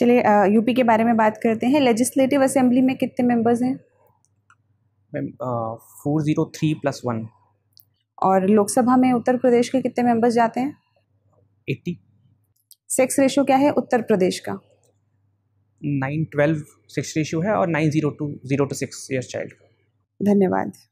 चलिए यूपी के बारे में बात करते हैं लेजिस्लेटिव असेंबली में कितने मेंबर्स हैं ma'am four zero three plus one और लोकसभा में उत्तर प्रदेश के कितने मेंबर्स जाते हैं एट्टी सेक्स रेशो क्या है उत्तर प्रदेश का नाइन ट्वेल्व सेक्स रेशियो है और nine zero two zero two six year child का धन्यवाद